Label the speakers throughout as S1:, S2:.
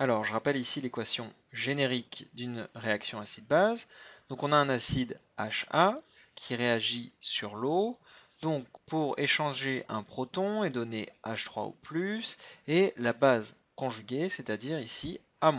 S1: Alors, je rappelle ici l'équation générique d'une réaction acide-base. Donc, on a un acide HA qui réagit sur l'eau. Donc, pour échanger un proton et donner H3 o et la base conjuguée, c'est-à-dire ici A-.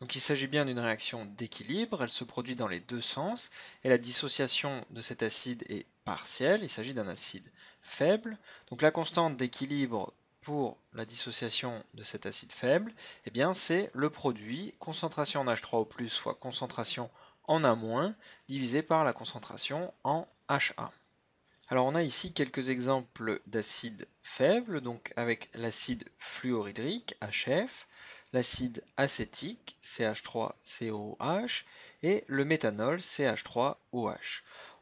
S1: Donc il s'agit bien d'une réaction d'équilibre, elle se produit dans les deux sens, et la dissociation de cet acide est partielle, il s'agit d'un acide faible. Donc la constante d'équilibre pour la dissociation de cet acide faible, eh bien c'est le produit concentration en H3O fois concentration en A divisé par la concentration en HA. Alors on a ici quelques exemples d'acides faibles, donc avec l'acide fluorhydrique HF, l'acide acétique CH3COOH et le méthanol CH3OH.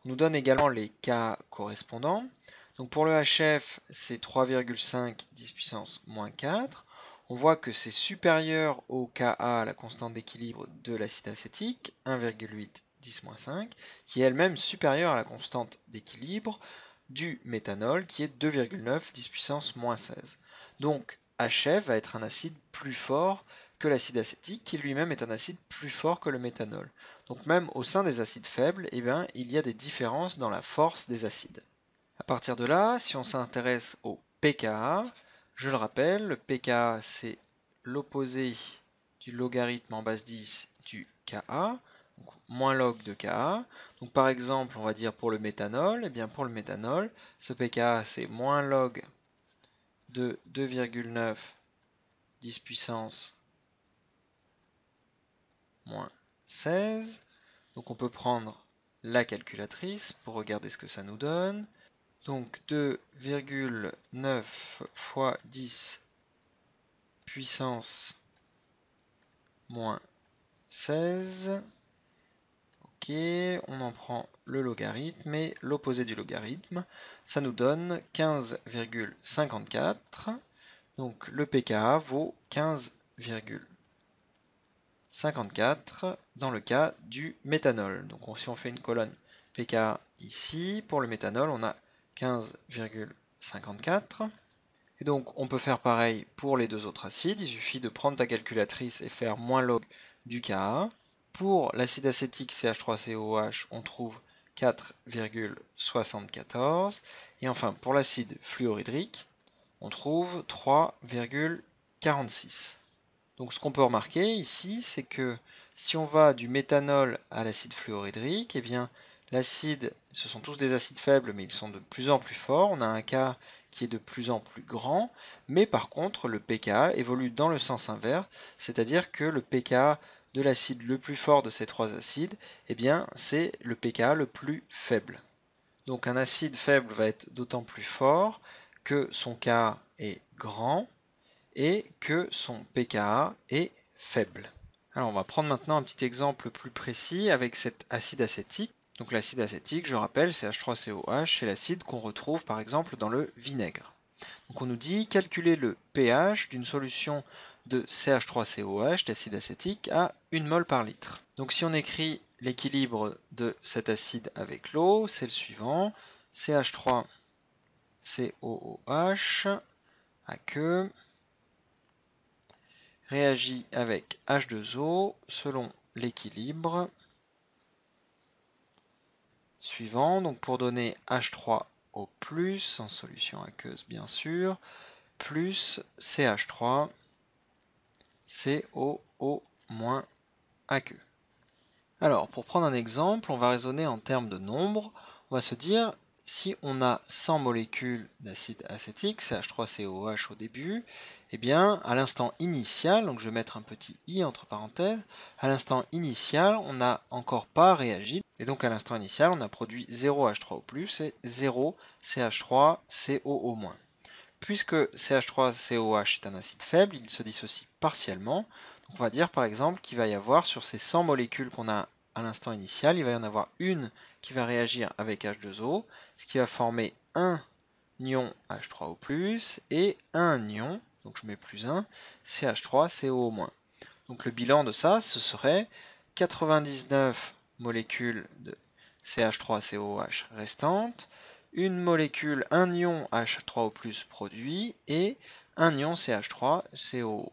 S1: On nous donne également les cas correspondants. Donc pour le HF, c'est 3,5 10 puissance moins 4. On voit que c'est supérieur au Ka, la constante d'équilibre de l'acide acétique, 1,8 10 moins 5, qui est elle-même supérieure à la constante d'équilibre du méthanol, qui est 2,9 10 puissance moins 16. Donc HF va être un acide plus fort que l'acide acétique, qui lui-même est un acide plus fort que le méthanol. Donc même au sein des acides faibles, eh il y a des différences dans la force des acides partir de là, si on s'intéresse au pKa, je le rappelle, le pKa c'est l'opposé du logarithme en base 10 du Ka, donc moins log de Ka. Donc par exemple, on va dire pour le méthanol, et eh bien pour le méthanol, ce pKa c'est moins log de 2,9 10 puissance moins 16. Donc on peut prendre la calculatrice pour regarder ce que ça nous donne. Donc 2,9 fois 10 puissance moins 16. Ok, on en prend le logarithme et l'opposé du logarithme. Ça nous donne 15,54. Donc le pKa vaut 15,54 dans le cas du méthanol. Donc si on fait une colonne pKa ici, pour le méthanol, on a 15,54. Et donc on peut faire pareil pour les deux autres acides, il suffit de prendre ta calculatrice et faire moins log du Ka. Pour l'acide acétique CH3COH, on trouve 4,74. Et enfin pour l'acide fluorhydrique, on trouve 3,46. Donc ce qu'on peut remarquer ici, c'est que si on va du méthanol à l'acide fluorhydrique, eh bien L'acide, ce sont tous des acides faibles, mais ils sont de plus en plus forts. On a un K qui est de plus en plus grand, mais par contre, le pKa évolue dans le sens inverse, c'est-à-dire que le pKa de l'acide le plus fort de ces trois acides, eh bien, c'est le pKa le plus faible. Donc un acide faible va être d'autant plus fort que son K est grand et que son pKa est faible. Alors on va prendre maintenant un petit exemple plus précis avec cet acide acétique. Donc l'acide acétique, je rappelle, ch 3 coh c'est l'acide qu'on retrouve par exemple dans le vinaigre. Donc on nous dit calculer le pH d'une solution de CH3COH, d'acide acétique, à 1 mol par litre. Donc si on écrit l'équilibre de cet acide avec l'eau, c'est le suivant, CH3COOH aqueux réagit avec H2O selon l'équilibre suivant. Donc pour donner H3 au plus, en solution aqueuse bien sûr, plus CH3, COO- aqueux. Alors pour prendre un exemple, on va raisonner en termes de nombre. On va se dire si on a 100 molécules d'acide acétique, CH3COH au début, eh bien, à l'instant initial, donc je vais mettre un petit i entre parenthèses, à l'instant initial, on n'a encore pas réagi, et donc à l'instant initial, on a produit 0H3 o et 0 ch 3 coo Puisque CH3COH est un acide faible, il se dissocie partiellement, donc on va dire par exemple qu'il va y avoir sur ces 100 molécules qu'on a à l'instant initial, il va y en avoir une qui va réagir avec H2O, ce qui va former un ion H3O+, et un ion, donc je mets plus un, CH3CO-. Donc le bilan de ça, ce serait 99 molécules de CH3COH restantes, une molécule, un ion H3O+, produit, et un ion CH3CO-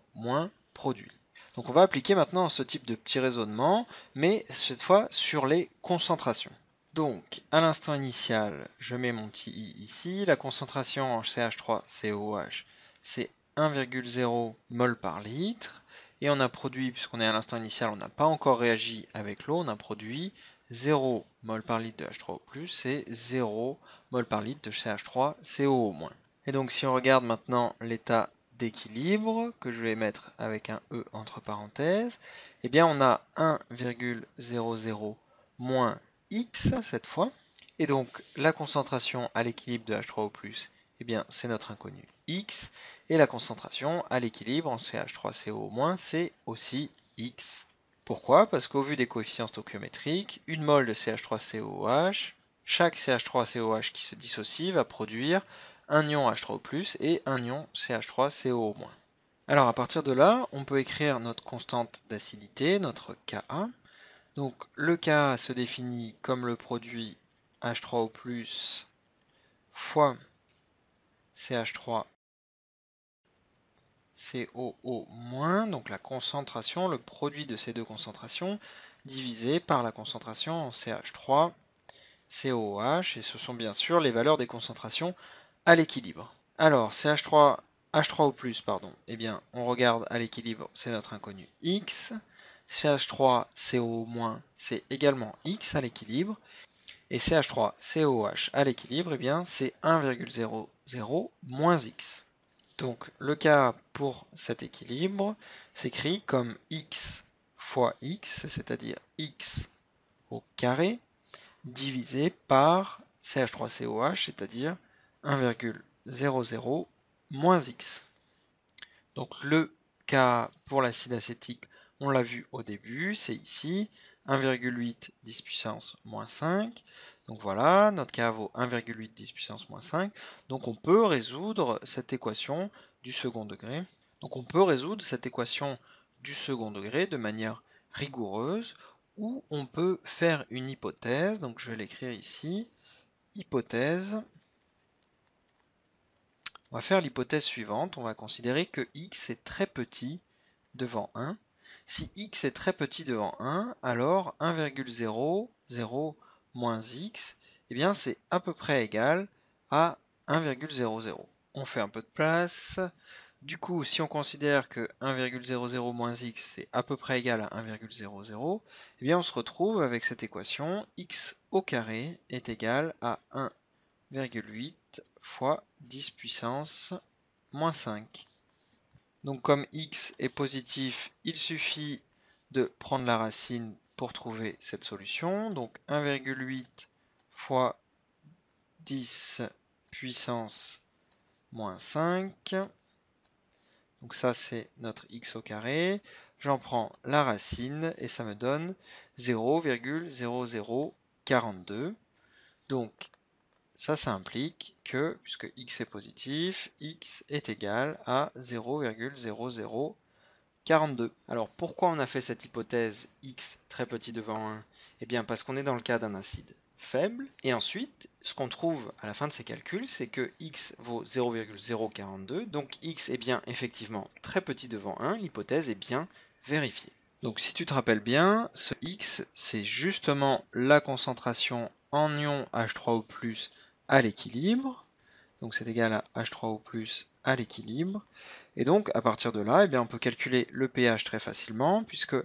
S1: produit. Donc on va appliquer maintenant ce type de petit raisonnement, mais cette fois sur les concentrations. Donc, à l'instant initial, je mets mon petit i ici. La concentration en CH3COH, c'est 1,0 mol par litre. Et on a produit, puisqu'on est à l'instant initial, on n'a pas encore réagi avec l'eau, on a produit 0 mol par litre de H3O+, c'est 0 mol par litre de CH3CO-. Et donc, si on regarde maintenant l'état d'équilibre que je vais mettre avec un E entre parenthèses, eh bien on a 1,00 moins X cette fois. Et donc la concentration à l'équilibre de H3O+, eh bien c'est notre inconnu X. Et la concentration à l'équilibre en CH3CO-, c'est aussi X. Pourquoi Parce qu'au vu des coefficients stoichiométriques, une mole de CH3COOH, chaque CH3COH qui se dissocie va produire un ion H3O+, et un ion CH3CO-. Alors à partir de là, on peut écrire notre constante d'acidité, notre Ka. Donc le Ka se définit comme le produit H3O+, fois CH3 COO-, donc la concentration, le produit de ces deux concentrations, divisé par la concentration en CH3, COOH, et ce sont bien sûr les valeurs des concentrations à l'équilibre. Alors, CH3, H3 au plus, pardon, eh bien, on regarde à l'équilibre, c'est notre inconnu X. CH3, CO moins, c'est également X à l'équilibre. Et CH3, COH à l'équilibre, eh bien, c'est 1,00 moins X. Donc, le cas pour cet équilibre s'écrit comme X fois X, c'est-à-dire X au carré, divisé par CH3COH, c'est-à-dire 1,00 moins x. Donc le cas pour l'acide acétique, on l'a vu au début, c'est ici, 1,8 10 puissance moins 5. Donc voilà, notre cas vaut 1,8 10 puissance moins 5. Donc on peut résoudre cette équation du second degré. Donc on peut résoudre cette équation du second degré de manière rigoureuse, ou on peut faire une hypothèse, donc je vais l'écrire ici, hypothèse on va faire l'hypothèse suivante, on va considérer que x est très petit devant 1. Si x est très petit devant 1, alors 100 moins x, eh bien c'est à peu près égal à 1,00. On fait un peu de place. Du coup, si on considère que 1,00 moins x c'est à peu près égal à 1,00, eh bien on se retrouve avec cette équation x au carré est égal à 1 0,8 fois 10 puissance moins 5. Donc comme x est positif, il suffit de prendre la racine pour trouver cette solution. Donc 1,8 fois 10 puissance moins 5. Donc ça c'est notre x au carré. J'en prends la racine et ça me donne 0,0042. Donc ça, ça implique que, puisque x est positif, x est égal à 0,0042. Alors pourquoi on a fait cette hypothèse x très petit devant 1 Eh bien parce qu'on est dans le cas d'un acide faible. Et ensuite, ce qu'on trouve à la fin de ces calculs, c'est que x vaut 0,042, donc x est bien effectivement très petit devant 1, l'hypothèse est bien vérifiée. Donc si tu te rappelles bien, ce x, c'est justement la concentration en ion H3O+, à l'équilibre. Donc c'est égal à H3O+, à l'équilibre. Et donc, à partir de là, eh bien, on peut calculer le pH très facilement, puisque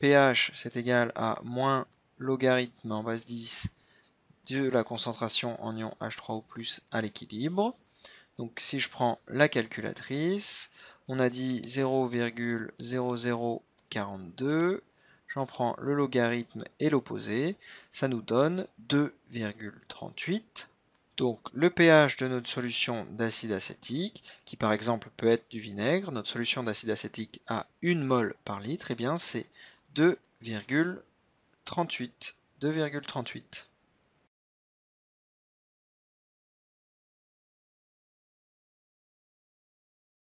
S1: pH, c'est égal à moins logarithme en base 10 de la concentration en ion H3O+, à l'équilibre. Donc si je prends la calculatrice, on a dit 0,0042 J'en prends le logarithme et l'opposé. Ça nous donne 2,38. Donc le pH de notre solution d'acide acétique, qui par exemple peut être du vinaigre, notre solution d'acide acétique à 1 mol par litre, et eh bien c'est 2,38. 2,38.